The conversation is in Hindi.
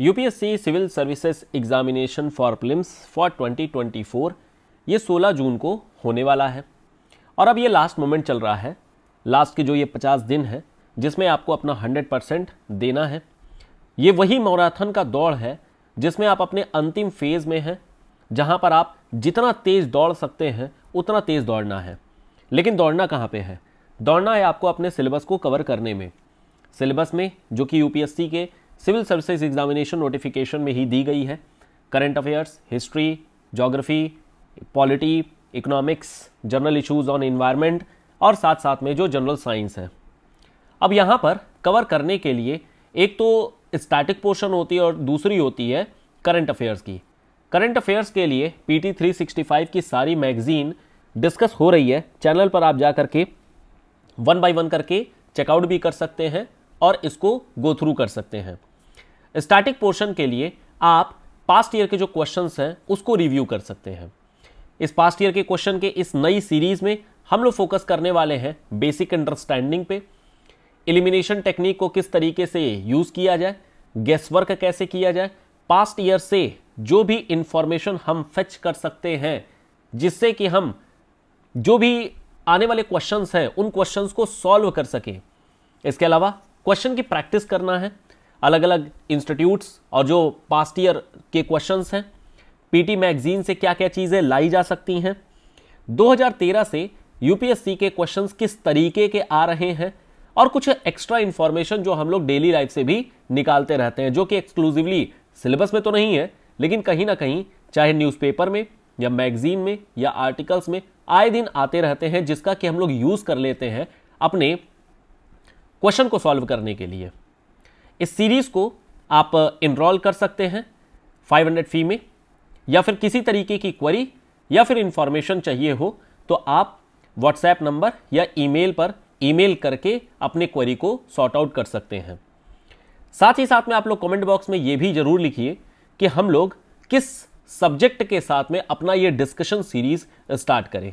UPSC civil services examination for prelims for 2024 ये 16 जून को होने वाला है और अब ये लास्ट मोमेंट चल रहा है लास्ट के जो ये 50 दिन है जिसमें आपको अपना 100 परसेंट देना है ये वही मैराथन का दौड़ है जिसमें आप अपने अंतिम फेज़ में हैं जहाँ पर आप जितना तेज़ दौड़ सकते हैं उतना तेज़ दौड़ना है लेकिन दौड़ना कहाँ पे है दौड़ना है आपको अपने सिलेबस को कवर करने में सिलेबस में जो कि यूपीएससी के सिविल सर्विसेज एग्जामिनेशन नोटिफिकेशन में ही दी गई है current affairs history geography polity economics general issues on environment और साथ साथ में जो जनरल साइंस है अब यहाँ पर कवर करने के लिए एक तो स्टैटिक पोर्शन होती है और दूसरी होती है करंट अफेयर्स की करंट अफेयर्स के लिए P T three sixty five की सारी मैगजीन डिस्कस हो रही है चैनल पर आप जा करके वन बाई वन करके चेकआउट भी कर सकते हैं और इसको गो थ्रू कर सकते हैं स्टैटिक पोर्शन के लिए आप पास्ट ईयर के जो क्वेश्चन हैं उसको रिव्यू कर सकते हैं इस पास्ट ईयर के क्वेश्चन के इस नई सीरीज में हम लोग फोकस करने वाले हैं बेसिक अंडरस्टैंडिंग पे एलिमिनेशन टेक्निक को किस तरीके से यूज़ किया जाए गेस वर्क कैसे किया जाए पास्ट ईयर से जो भी इंफॉर्मेशन हम फेच कर सकते हैं जिससे कि हम जो भी आने वाले क्वेश्चंस हैं उन क्वेश्चंस को सॉल्व कर सकें इसके अलावा क्वेश्चन की प्रैक्टिस करना है अलग अलग इंस्टीट्यूट्स और जो पास्ट ईयर के क्वेश्चंस हैं पीटी मैगजीन से क्या क्या चीज़ें लाई जा सकती हैं 2013 से यूपीएससी के क्वेश्चंस किस तरीके के आ रहे हैं और कुछ एक्स्ट्रा इन्फॉर्मेशन जो हम लोग डेली लाइफ से भी निकालते रहते हैं जो कि एक्सक्लूसिवली सिलेबस में तो नहीं है लेकिन कहीं ना कहीं चाहे न्यूज़पेपर में या मैगजीन में या आर्टिकल्स में आए दिन आते रहते हैं जिसका कि हम लोग यूज़ कर लेते हैं अपने क्वेश्चन को सॉल्व करने के लिए इस सीरीज़ को आप इनरोल कर सकते हैं 500 फी में या फिर किसी तरीके की क्वेरी या फिर इंफॉर्मेशन चाहिए हो तो आप व्हाट्सएप नंबर या ईमेल पर ईमेल करके अपने क्वेरी को सॉर्ट आउट कर सकते हैं साथ ही साथ में आप लोग कमेंट बॉक्स में ये भी ज़रूर लिखिए कि हम लोग किस सब्जेक्ट के साथ में अपना ये डिस्कशन सीरीज़ स्टार्ट करें